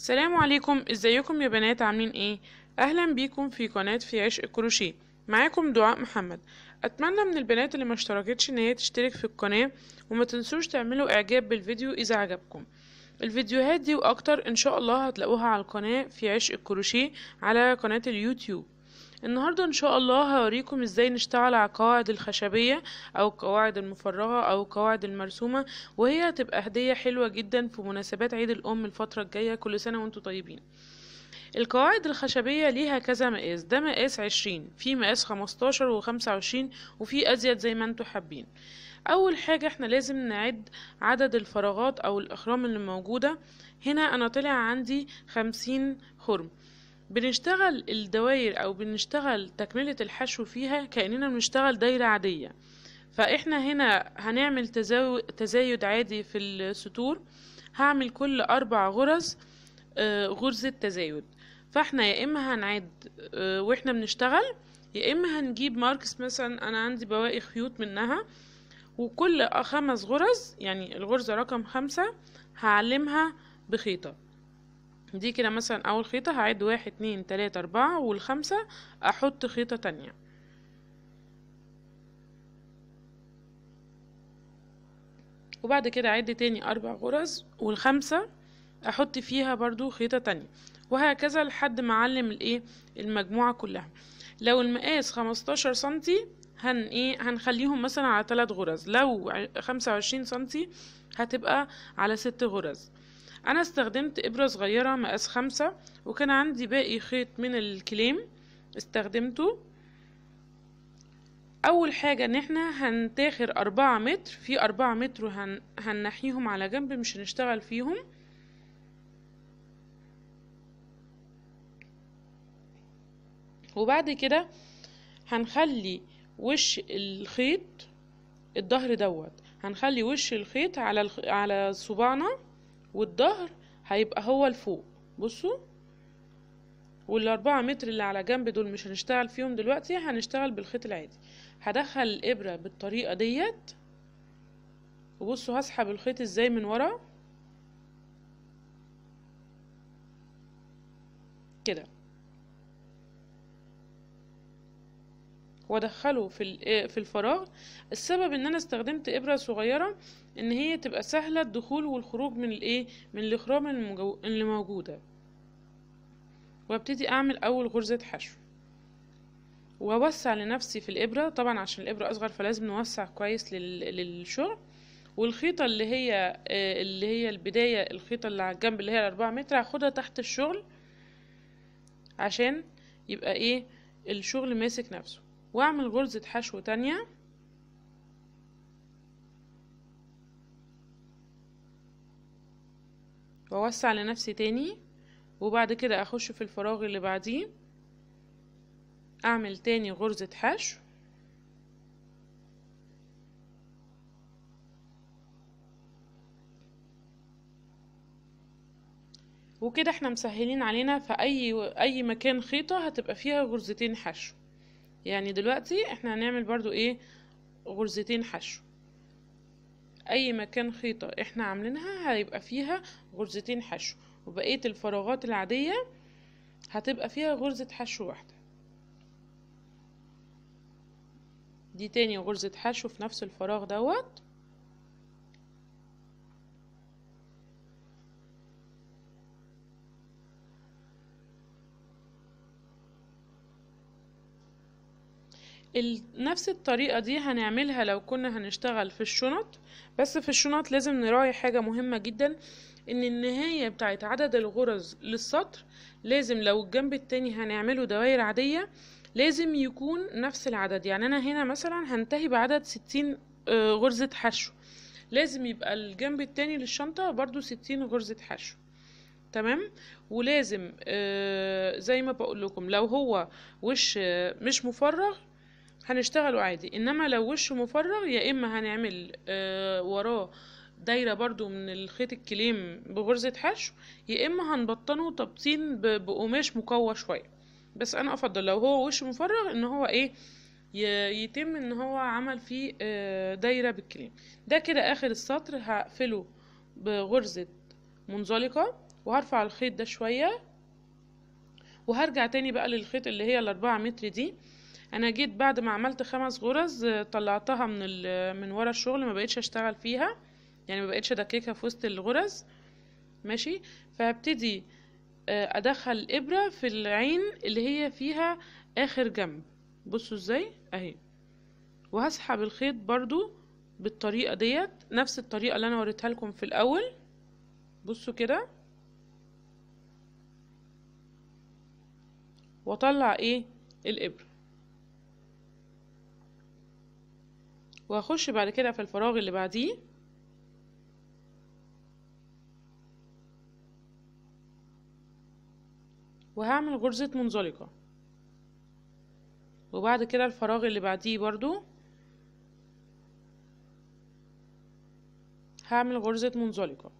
السلام عليكم ازيكم يا بنات عاملين ايه اهلا بيكم في قناة فياش الكروشيه معاكم دعاء محمد اتمنى من البنات اللي ما اشتركتش ان هي تشترك في القناة وما تنسوش تعملوا اعجاب بالفيديو اذا عجبكم الفيديوهات دي واكتر ان شاء الله هتلاقوها على القناة في عشق الكروشيه على قناة اليوتيوب النهاردة ان شاء الله هوريكم ازاي نشتغل على القواعد الخشبية او القواعد المفرغة او القواعد المرسومة وهي هتبقى هدية حلوة جدا في مناسبات عيد الام الفترة الجاية كل سنة وانتم طيبين القواعد الخشبية ليها كذا مقاس ده مقاس عشرين في مقاس خمستاشر وخمسة وعشرين وفي أزيد زي ما انتم حابين أول حاجة احنا لازم نعد عدد الفراغات أو الأخرام اللي موجودة هنا أنا طلع عندي خمسين خرم بنشتغل الدوائر او بنشتغل تكملة الحشو فيها كأننا بنشتغل دايرة عادية فاحنا هنا هنعمل تزايد عادي في السطور هعمل كل اربع غرز آه، غرزة تزايد فاحنا يا اما هنعد آه، واحنا بنشتغل يا اما هنجيب ماركس مثلا انا عندي بواقي خيوط منها وكل خمس غرز يعني الغرزة رقم خمسة هعلمها بخيطة دي كده مثلا اول خيطة هعد واحد اتنين تلاتة اربعة والخمسة احط خيطة تانية وبعد كده اعد تاني اربع غرز والخمسة احط فيها برضو خيطة تانية وهكذا لحد ما اعلم الايه المجموعة كلها لو المقاس خمستاشر سنتي هن ايه هنخليهم مثلا على تلات غرز لو خمسة وعشرين سنتي هتبقى على ست غرز انا استخدمت ابرة صغيرة مقاس خمسة وكان عندي باقي خيط من الكليم استخدمته اول حاجة ان احنا هنتاخر اربعة متر في اربعة متر وهن... على جنب مش هنشتغل فيهم وبعد كده هنخلي وش الخيط الظهر دوت هنخلي وش الخيط على الخ... على صباعنا والظهر هيبقى هو الفوق بصوا والاربعة متر اللي على جنب دول مش هنشتغل فيهم دلوقتي هنشتغل بالخيط العادي هدخل الابرة بالطريقة ديت وبصوا هسحب الخيط ازاي من ورا كده وادخله في إيه، في الفراغ السبب ان انا استخدمت ابره صغيره ان هي تبقى سهله الدخول والخروج من الايه من الاخرام اللي موجوده وابتدي اعمل اول غرزه حشو واوسع لنفسي في الابره طبعا عشان الابره اصغر فلازم نوسع كويس للشغل والخيطه اللي هي آه، اللي هي البدايه الخيطه اللي على الجنب اللي هي الأربعة متر هاخدها تحت الشغل عشان يبقى ايه الشغل ماسك نفسه واعمل غرزة حشو تانية واوسع لنفسي تاني وبعد كده اخش في الفراغ اللي بعديه اعمل تاني غرزة حشو وكده احنا مسهلين علينا في اي اي مكان خيطة هتبقى فيها غرزتين حشو يعني دلوقتي احنا هنعمل برضو ايه غرزتين حشو اي مكان خيطة احنا عاملينها هيبقى فيها غرزتين حشو وبقية الفراغات العادية هتبقى فيها غرزة حشو واحدة دي تاني غرزة حشو في نفس الفراغ دوت نفس الطريقة دي هنعملها لو كنا هنشتغل في الشنط بس في الشنط لازم نراعي حاجة مهمة جدا ان النهاية بتاعت عدد الغرز للسطر لازم لو الجنب التاني هنعمله دوائر عادية لازم يكون نفس العدد يعني انا هنا مثلا هنتهي بعدد ستين آه، غرزة حشو لازم يبقى الجنب التاني للشنطة برضو ستين غرزة حشو تمام ولازم آه، زي ما بقول لكم لو هو وش آه، مش مفرغ هنشتغله عادي انما لو وشه مفرغ يا اما هنعمل آه وراه دايره برضو من الخيط الكليم بغرزه حشو يا اما هنبطنه تبطين بقماش مقوى شويه بس انا افضل لو هو وش مفرغ ان هو ايه يتم ان هو عمل فيه آه دايره بالكليم ده كده اخر السطر هقفله بغرزه منزلقه وهرفع الخيط ده شويه وهرجع تاني بقى للخيط اللي هي الاربعة متر دي انا جيت بعد ما عملت خمس غرز طلعتها من من ورا الشغل ما بقتش اشتغل فيها يعني ما بقتش ادككها في وسط الغرز ماشي فهبتدي آه، ادخل الابره في العين اللي هي فيها اخر جنب بصوا ازاي اهي وهسحب الخيط برضو بالطريقه ديت نفس الطريقه اللي انا وريتها لكم في الاول بصوا كده واطلع ايه الابره وهخش بعد كده في الفراغ اللي بعديه وهعمل غرزة منزلقة وبعد كده الفراغ اللي بعديه برضو هعمل غرزة منزلقة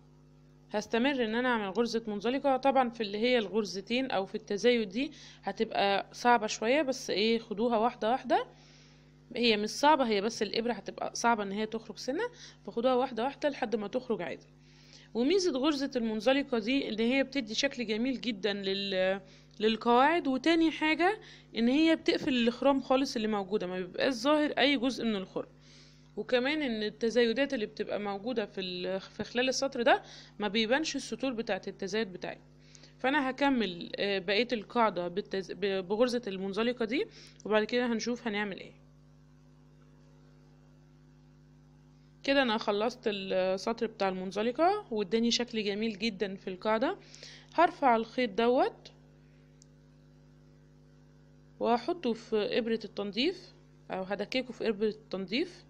هستمر ان انا اعمل غرزة منزلقة طبعا في اللي هي الغرزتين او في التزايد دي هتبقى صعبة شوية بس ايه خدوها واحدة واحدة هي مش صعبة هي بس الإبرة هتبقى صعبة إن هي تخرج سنة فخدوها واحدة واحدة لحد ما تخرج عادي وميزة غرزة المنزلقة دي إن هي بتدي شكل جميل جدا لل للقواعد وتاني حاجة إن هي بتقفل الخرام خالص اللي موجودة ما بيبقاش ظاهر أي جزء من الخرم وكمان ان التزايدات اللي بتبقى موجودة في, في خلال السطر ده ما بيبانش السطور بتاعه التزايد بتاعي فانا هكمل آه، بقية القاعدة بغرزة المنزلقة دي وبعد كده هنشوف هنعمل ايه كده انا خلصت السطر بتاع المنزلقة واداني شكل جميل جدا في القاعدة هرفع الخيط دوت وهحطه في ابرة التنظيف او هدككه في ابرة التنظيف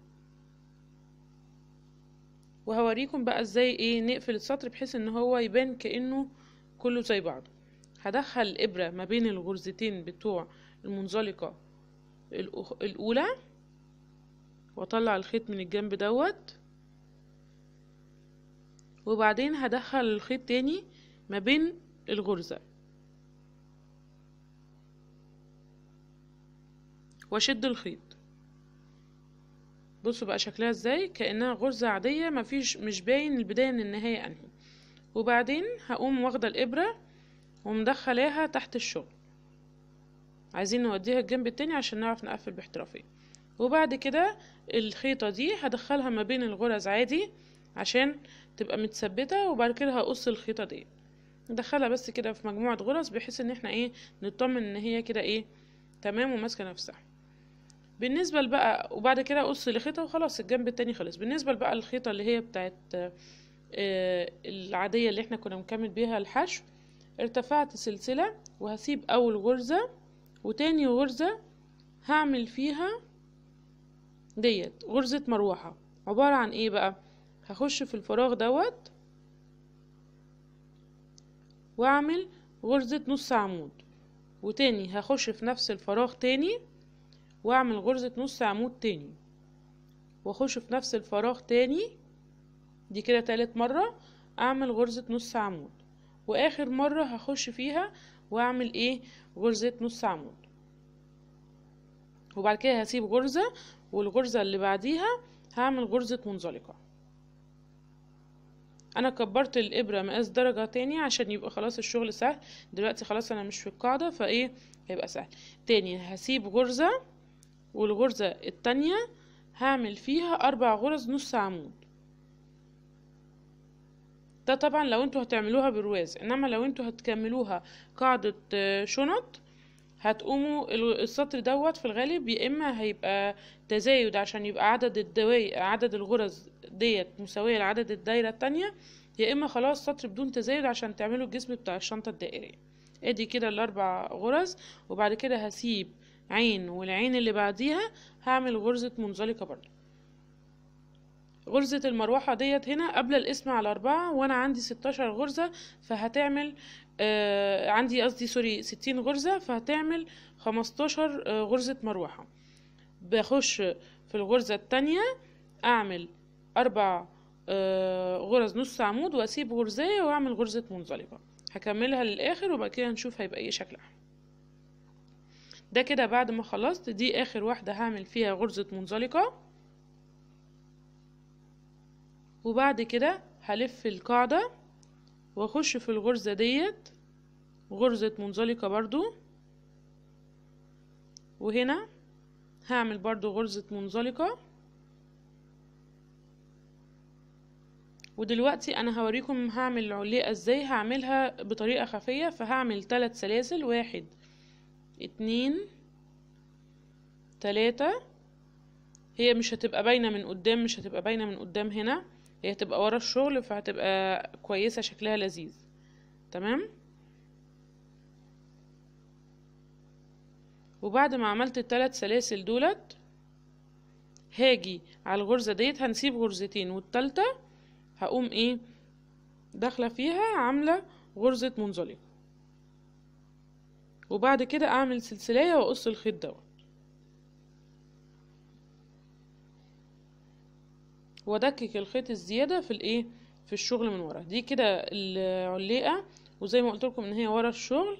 وهوريكم بقى ازاي ايه نقفل السطر بحيث ان هو يبان كأنه كله زي بعضه هدخل الابرة ما بين الغرزتين بتوع المنزلقة الاولى واطلع الخيط من الجنب دوت وبعدين هدخل الخيط تاني ما بين الغرزة واشد الخيط بصوا بقى شكلها ازاي كأنها غرزة عادية فيش مش باين البداية من النهاية انهي وبعدين هقوم واخدة الابرة ومدخلاها تحت الشغل عايزين نوديها الجنب التاني عشان نعرف نقفل باحترافية وبعد كده الخيطة دي هدخلها ما بين الغرز عادي عشان تبقى متثبتة وبعد كده هقص الخيطة دي ندخلها بس كده في مجموعة غرز بحيث ان احنا ايه نطمن ان هي كده ايه تمام وماسكة نفسها بالنسبة بقى وبعد كده اقص الخيطة وخلاص الجنب التاني خلص بالنسبة بقى الخيطة اللي هي بتاعت آه، العادية اللي احنا كنا مكمل بيها الحشو ارتفعت سلسلة وهسيب اول غرزة وتاني غرزة هعمل فيها ديت غرزة مروحة عبارة عن ايه بقى هخش في الفراغ دوت واعمل غرزة نص عمود وتاني هخش في نفس الفراغ تاني واعمل غرزة نص عمود تاني واخش في نفس الفراغ تاني دي كده تالت مرة اعمل غرزة نص عمود واخر مرة هخش فيها واعمل ايه غرزة نص عمود وبعد كده هسيب غرزة والغرزة اللي بعديها هعمل غرزة منزلقة انا كبرت الابرة مقاس درجة تاني عشان يبقى خلاص الشغل سهل دلوقتي خلاص انا مش في القاعدة فايه هيبقى سهل تاني هسيب غرزة والغرزة التانية هعمل فيها اربع غرز نص عمود ده طبعا لو انتوا هتعملوها برواز انما لو انتوا هتكملوها قاعدة آه، شنط هتقوموا السطر دوت في الغالب يا اما هيبقى تزايد عشان يبقى عدد الدوائر عدد الغرز ديت مساويه لعدد الدايره التانية يا اما خلاص سطر بدون تزايد عشان تعملوا الجسم بتاع الشنطه الدائريه ادي كده الاربع غرز وبعد كده هسيب عين والعين اللي بعديها هعمل غرزه منزلقه برضو غرزة المروحة ديت هنا قبل القسم على أربعة وأنا عندي ستاشر غرزة فهتعمل آه عندي قصدي سوري ستين غرزة فهتعمل خمستاشر آه غرزة مروحة بخش في الغرزة التانية أعمل أربع آه غرز نص عمود وأسيب غرزية وأعمل غرزة منزلقة هكملها للآخر وبعد كده نشوف هيبقى ايه شكلها ده كده بعد ما خلصت دي آخر واحدة هعمل فيها غرزة منزلقة وبعد كده هلف القاعدة واخش في الغرزة ديت غرزة منزلقة برضو وهنا هعمل برضو غرزة منزلقة ودلوقتي انا هوريكم هعمل العليقة ازاي هعملها بطريقة خفية فهعمل ثلاث سلاسل واحد اتنين تلاتة هي مش هتبقى باينة من قدام مش هتبقى باينة من قدام هنا هي هتبقى ورا الشغل فهتبقى كويسة شكلها لذيذ تمام وبعد ما عملت التلات سلاسل دولت هاجي على الغرزة ديت هنسيب غرزتين والتالتة هقوم ايه داخلة فيها عاملة غرزة منزلقة وبعد كده اعمل سلسلية واقص الخيط دوت وادكك الخيط الزياده في الايه في الشغل من ورا دي كده العليقه وزي ما قلت لكم ان هي ورا الشغل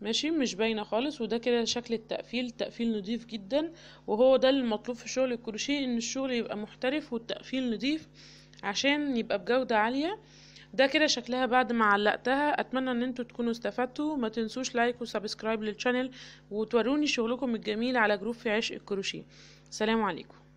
ماشي مش باينه خالص وده كده شكل التقفيل تقفيل نضيف جدا وهو ده المطلوب في شغل الكروشيه ان الشغل يبقى محترف والتقفيل نضيف عشان يبقى بجوده عاليه ده كده شكلها بعد ما علقتها اتمنى ان انتوا تكونوا استفدتوا ما تنسوش لايك وسبسكرايب للشانل وتوروني شغلكم الجميل على جروب في عشق الكروشيه سلام عليكم